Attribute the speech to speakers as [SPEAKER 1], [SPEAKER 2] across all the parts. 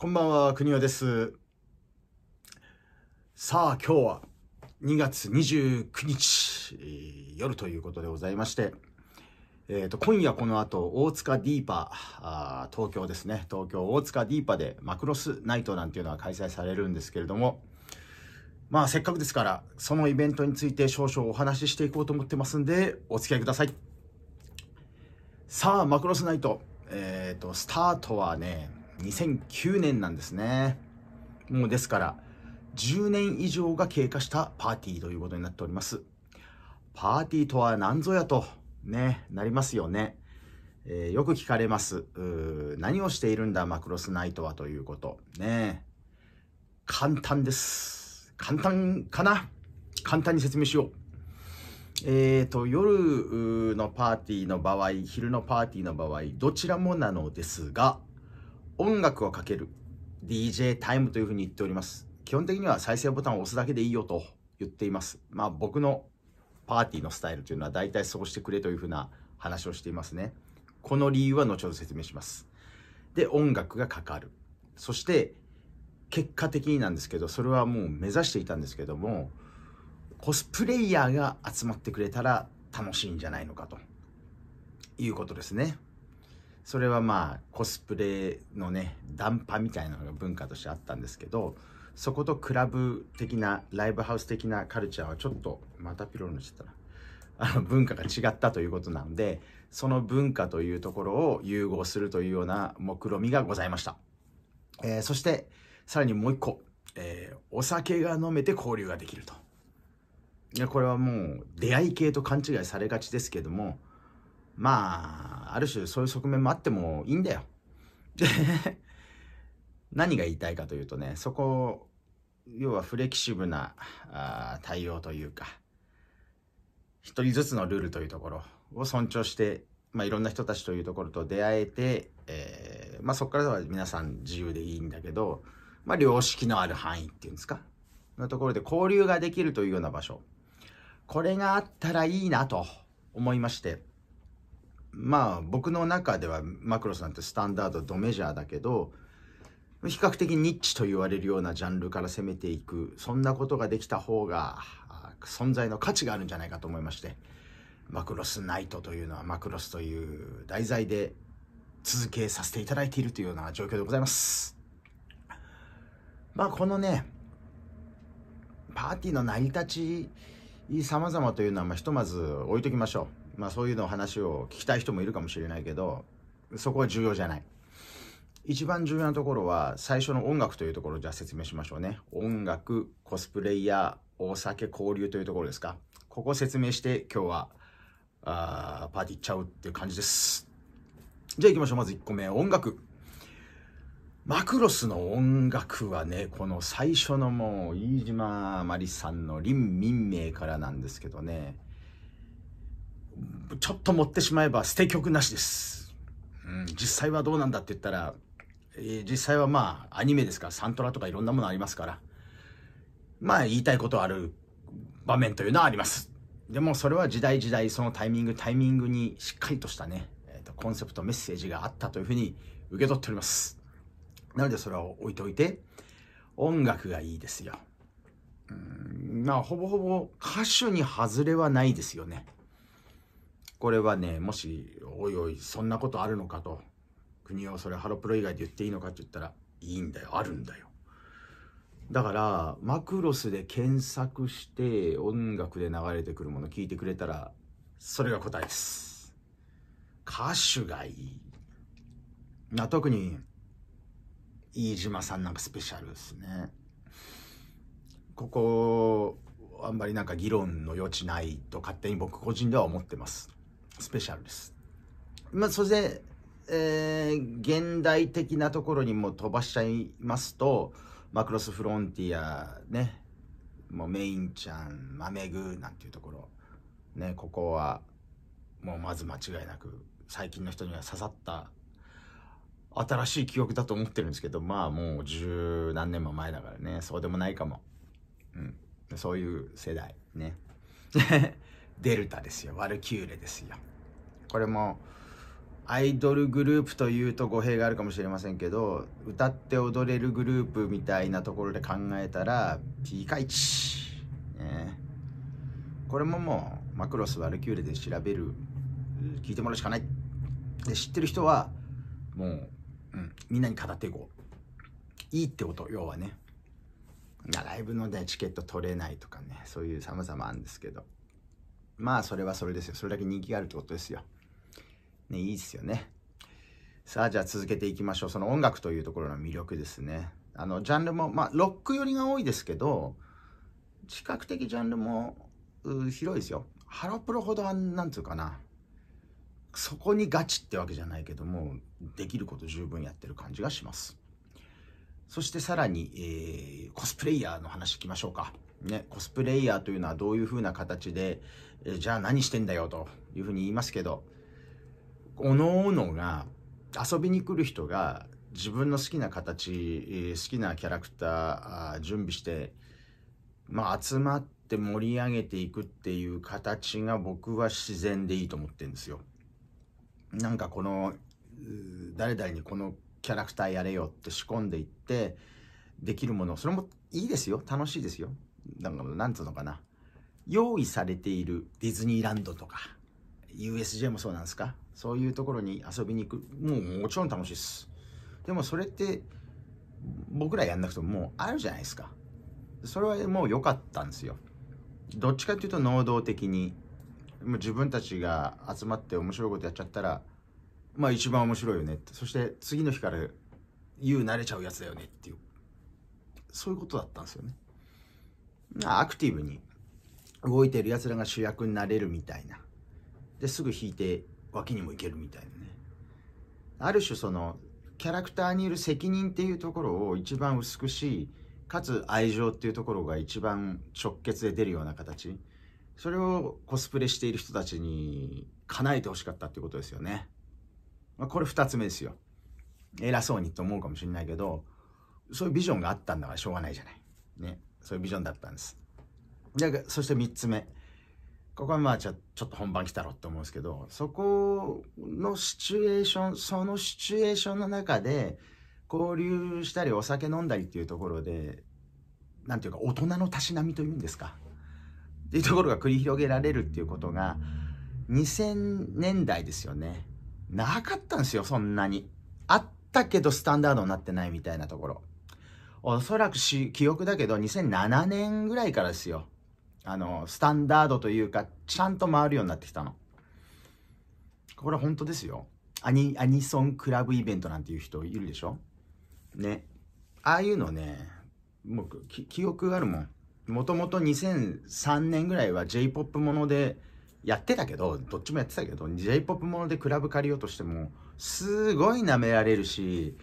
[SPEAKER 1] こんばんは、国尾です。さあ、今日は2月29日、夜ということでございまして、えっ、ー、と、今夜この後、大塚ディーパー東京ですね、東京大塚ディーパでマクロスナイトなんていうのは開催されるんですけれども、まあ、せっかくですから、そのイベントについて少々お話ししていこうと思ってますんで、お付き合いください。さあ、マクロスナイト、えっ、ー、と、スタートはね、2009年なんですね。もうですから、10年以上が経過したパーティーということになっております。パーティーとは何ぞやと、ね、なりますよね。えー、よく聞かれます。何をしているんだ、マクロスナイトはということ。ね簡単です。簡単かな簡単に説明しよう。えーと、と夜のパーティーの場合昼のパーティーの場合どちらもなのですが音楽をかける DJ タイムというふうに言っております。基本的には再生ボタンを押すだけでいいよと言っています。まあ僕のパーティーのスタイルというのは大体そうしてくれというふうな話をしていますね。この理由は後ほど説明します。で、音楽がかかる。そして、結果的になんですけど、それはもう目指していたんですけども、コスプレイヤーが集まってくれたら楽しいんじゃないのかということですね。それはまあコスプレのねダンパみたいなのが文化としてあったんですけどそことクラブ的なライブハウス的なカルチャーはちょっとまたピロロにしちゃったなあの文化が違ったということなのでその文化というところを融合するというような目論みがございました、えー、そしてさらにもう一個、えー、お酒が飲めて交流ができるといやこれはもう出会い系と勘違いされがちですけどもまあ、ある種そういう側面もあってもいいんだよ。で 何が言いたいかというとね、そこ、要はフレキシブルなあ対応というか、一人ずつのルールというところを尊重して、まあ、いろんな人たちというところと出会えて、えー、まあ、そこからは皆さん自由でいいんだけど、まあ、良識のある範囲っていうんですか、のところで交流ができるというような場所。これがあったらいいなと思いまして、まあ僕の中ではマクロさんてスタンダードドメジャーだけど比較的ニッチと言われるようなジャンルから攻めていくそんなことができた方が存在の価値があるんじゃないかと思いましてマクロスナイトというのはマクロスという題材で続けさせていただいているというような状況でございますまあこのねパーティーの成り立ち様々というのはまひとまず置いときましょうまあそういうの話を聞きたい人もいるかもしれないけど、そこは重要じゃない。一番重要なところは最初の音楽というところをじゃあ説明しましょうね。音楽、コスプレイヤー、お酒、交流というところですか。ここを説明して今日はあーパーティー行っちゃうっていう感じです。じゃあ行きましょう。まず1個目、音楽。マクロスの音楽はね、この最初のもう、飯島麻里さんの林民名からなんですけどね、ちょっと持ってしまえば捨て曲なしです、うん、実際はどうなんだって言ったら、えー、実際はまあアニメですからサントラとかいろんなものありますからまあ言いたいことある場面というのはありますでもそれは時代時代そのタイミングタイミングにしっかりとしたね、えーと、コンセプトメッセージがあったというふうに受け取っておりますなのでそれは置いといて音楽がいいですようんまあほぼほぼ歌手に外れはないですよねこれはね、もし、おいおい、そんなことあるのかと、国をそれハロプロ以外で言っていいのかって言ったら、いいんだよ、あるんだよ。だから、マクロスで検索して、音楽で流れてくるもの聞いてくれたら、それが答えです。歌手がいい。な特に、飯島さんなんかスペシャルですね。ここ、あんまりなんか議論の余地ないと勝手に僕個人では思ってます。スペシャルです。まあ、それで、えー、現代的なところにも飛ばしちゃいますと、マクロスフロンティア、ね、もうメインちゃん、マメグなんていうところ、ね、ここは、もうまず間違いなく、最近の人には刺さった新しい記憶だと思ってるんですけど、まあもう十何年も前だからね、そうでもないかも。うん。そういう世代ね。デルタですよ。ワルキューレですよ。これもアイドルグループというと語弊があるかもしれませんけど歌って踊れるグループみたいなところで考えたらピーカイチ、ね、これももうマクロス・ワルキューレで調べる聞いてもらうしかないで知ってる人はもう、うん、みんなに語っていこういいってこと要はねライブのねチケット取れないとかねそういう様々あるんですけどまあそれはそれですよそれだけ人気があるってことですよね、いいっすよね。さあ、じゃあ続けていきましょう。その音楽というところの魅力ですね。あの、ジャンルも、まあ、ロック寄りが多いですけど、視覚的ジャンルも広いですよ。ハロプロほどは、なんつうかな、そこにガチってわけじゃないけども、できること十分やってる感じがします。そしてさらに、えー、コスプレイヤーの話聞きましょうか。ね、コスプレイヤーというのはどういうふうな形で、えー、じゃあ何してんだよというふうに言いますけど、おのおのが遊びに来る人が自分の好きな形好きなキャラクター準備して、まあ、集まって盛り上げていくっていう形が僕は自然でいいと思ってるんですよ。なんかこの誰々にこのキャラクターやれよって仕込んでいってできるものそれもいいですよ楽しいですよなんかなんつうのかな用意されているディズニーランドとか USJ もそうなんですかそういうところに遊びに行く。もうもちろん楽しいです。でもそれって、僕らやんなくてももうあるじゃないですか。それはもう良かったんですよ。どっちかっていうと能動的に、もう自分たちが集まって面白いことやっちゃったら、まあ一番面白いよねって。そして次の日から言う慣れちゃうやつだよねっていう。そういうことだったんですよね。アクティブに動いてる奴らが主役になれるみたいな。ですぐ引いて脇にも行けるみたいなねある種そのキャラクターにいる責任っていうところを一番薄くしかつ愛情っていうところが一番直結で出るような形それをコスプレしている人たちに叶えてほしかったってことですよね、まあ、これ2つ目ですよ偉そうにと思うかもしれないけどそういうビジョンがあったんだからしょうがないじゃないねそういうビジョンだったんですでそして3つ目ここはまあちょちょっと本番来たろって思うんですけど、そこのシチュエーション、そのシチュエーションの中で、交流したりお酒飲んだりっていうところで、なんていうか大人のたしなみというんですか。っていうところが繰り広げられるっていうことが、2000年代ですよね。なかったんですよ、そんなに。あったけどスタンダードになってないみたいなところ。おそらくし、記憶だけど2007年ぐらいからですよ。あの、スタンダードというか、ちゃんと回るようになってきたの。これ本当ですよ。アニ、アニソンクラブイベントなんていう人いるでしょね。ああいうのね、僕、記憶があるもん。もともと2003年ぐらいは J-POP ものでやってたけど、どっちもやってたけど、J-POP ものでクラブ借りようとしても、すごい舐められるし、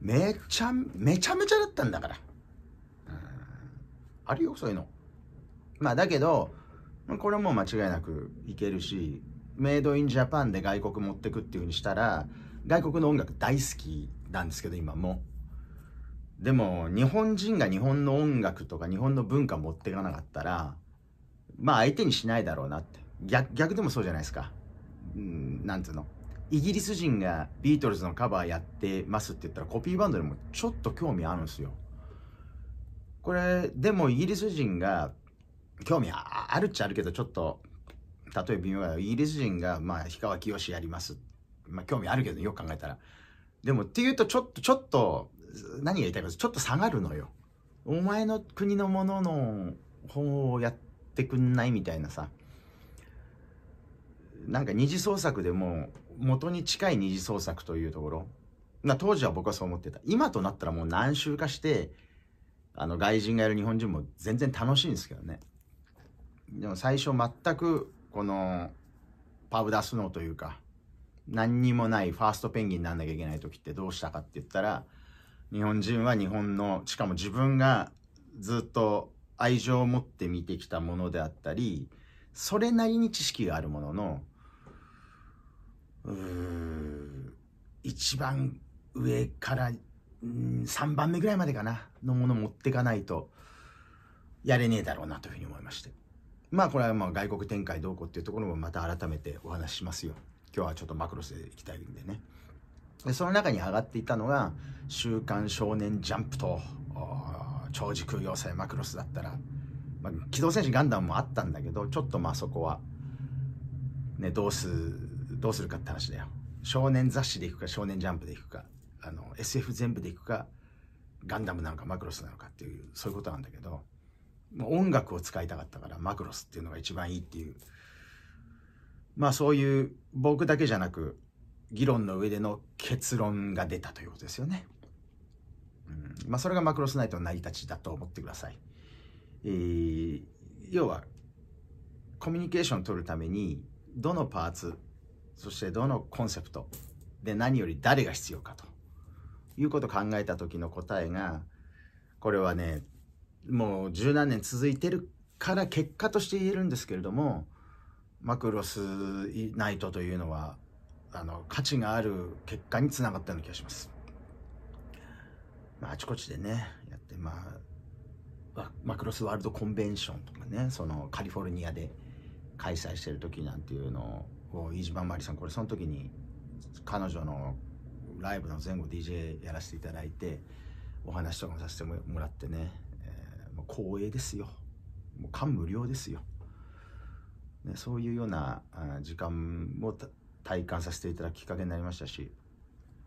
[SPEAKER 1] めちゃ、めちゃめちゃだったんだから。うん、あるよ、そういうの。まあだけど、これも間違いなくいけるし、メイドインジャパンで外国持ってくっていう風にしたら、外国の音楽大好きなんですけど、今も。でも、日本人が日本の音楽とか日本の文化持っていかなかったら、まあ相手にしないだろうなって。逆、逆でもそうじゃないですか。うん、なんつうの。イギリス人がビートルズのカバーやってますって言ったらコピーバンドにもちょっと興味あるんですよ。これでもイギリス人が興味あるっちゃあるけど、ちょっと、例えば微妙イギリス人が、まあ、氷川きよしやります。まあ、興味あるけど、よく考えたら。でも、っていうと、ちょっと、ちょっと、何が言いたいかちょっと下がるのよ。お前の国のものの方をやってくんないみたいなさ。なんか二次創作でも、元に近い二次創作というところ。な当時は僕はそう思ってた。今となったらもう何周かして、あの、外人がやる日本人も全然楽しいんですけどね。でも最初全くこのパウダースノーというか何にもないファーストペンギンになんなきゃいけない時ってどうしたかって言ったら日本人は日本のしかも自分がずっと愛情を持って見てきたものであったりそれなりに知識があるもののう一番上から3番目ぐらいまでかなのもの持ってかないとやれねえだろうなというふうに思いまして。まあこれはまあ外国展開どうこうっていうところもまた改めてお話ししますよ。今日はちょっとマクロスでいきたいんでね。でその中に上がっていたのが「週刊少年ジャンプと」超時空要塞マクロスだったら、まあ、機動戦士ガンダムもあったんだけどちょっとまあそこは、ね、どうすどうするかって話だよ少年雑誌でいくか少年ジャンプでいくかあの SF 全部でいくかガンダムなのかマクロスなのかっていうそういうことなんだけど。音楽を使いたかったからマクロスっていうのが一番いいっていうまあそういう僕だけじゃなく議論の上での結論が出たということですよね。うんまあ、それがマクロスナイトの成り立ちだと思ってください。えー、要はコミュニケーションを取るためにどのパーツそしてどのコンセプトで何より誰が必要かということを考えた時の答えがこれはねもう十何年続いてるから結果として言えるんですけれどもマクロスナイトというのはあの価値がある結果につながったような気がします。まあ、あちこちでねやって、まあ、マクロスワールドコンベンションとかねそのカリフォルニアで開催してる時なんていうのを飯島真理さんこれその時に彼女のライブの前後 DJ やらせていただいてお話とかもさせてもらってね光栄ですよもう感無量ですよ、ね、そういうような時間を体感させていただくきっかけになりましたし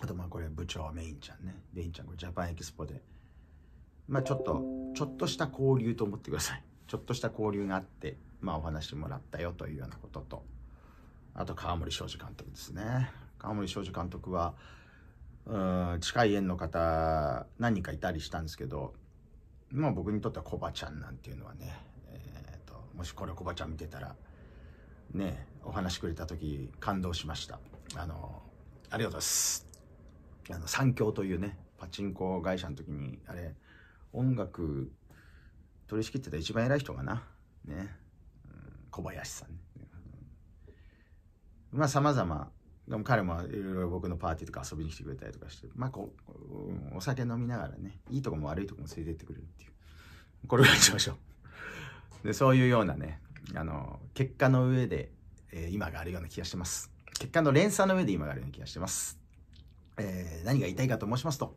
[SPEAKER 1] あとまあこれ部長メインちゃんねメインちゃんこれジャパンエキスポでまあちょっとちょっとした交流と思ってくださいちょっとした交流があってまあお話もらったよというようなこととあと川森庄司監督ですね川森庄司監督はうん近い縁の方何人かいたりしたんですけどまあ僕にとってはコバちゃんなんていうのはね、えーと、もしこれコバちゃん見てたらねお話くれた時感動しましたあのありがとうございますあの三協というねパチンコ会社の時にあれ音楽取り仕切ってた一番偉い人がなね、うん、小林さんね、まあ様々、でも彼もいろいろ僕のパーティーとか遊びに来てくれたりとかして、まあこう、お酒飲みながらね、いいとこも悪いとこも連れてってくれるっていう。これぐらいにしましょう。で、そういうようなね、あの、結果の上で、えー、今があるような気がしてます。結果の連鎖の上で今があるような気がしてます。えー、何が言いたいかと申しますと、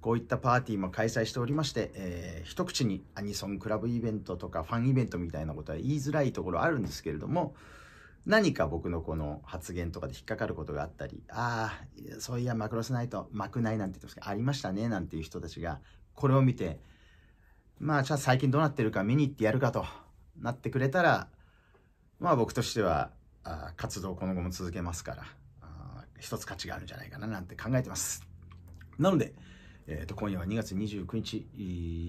[SPEAKER 1] こういったパーティーも開催しておりまして、えー、一口にアニソンクラブイベントとかファンイベントみたいなことは言いづらいところあるんですけれども、何か僕のこの発言とかで引っかかることがあったり、ああ、そういや、マクロスナイト、マクナイなんて言ってますけど、ありましたね、なんていう人たちが、これを見て、まあ、じゃあ最近どうなってるか見に行ってやるかとなってくれたら、まあ僕としては、あ活動をこの後も続けますから、一つ価値があるんじゃないかななんて考えてます。なので、えー、と今夜は2月29日、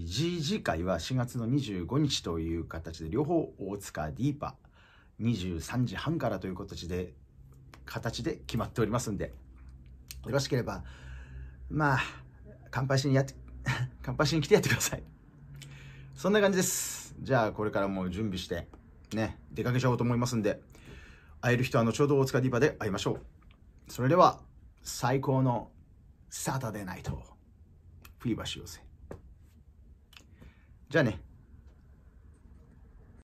[SPEAKER 1] G 次回は4月の25日という形で両方大塚ディーパ23時半からという形で、形で決まっておりますんで、よろしければ、まあ、乾杯しにやって、乾杯しに来てやってください。そんな感じです。じゃあ、これからも準備して、ね、出かけちゃおうと思いますんで、会える人は後ほど大塚ディーバで会いましょう。それでは、最高のサタデーナイトを、フィーバーしようぜ。じゃあね。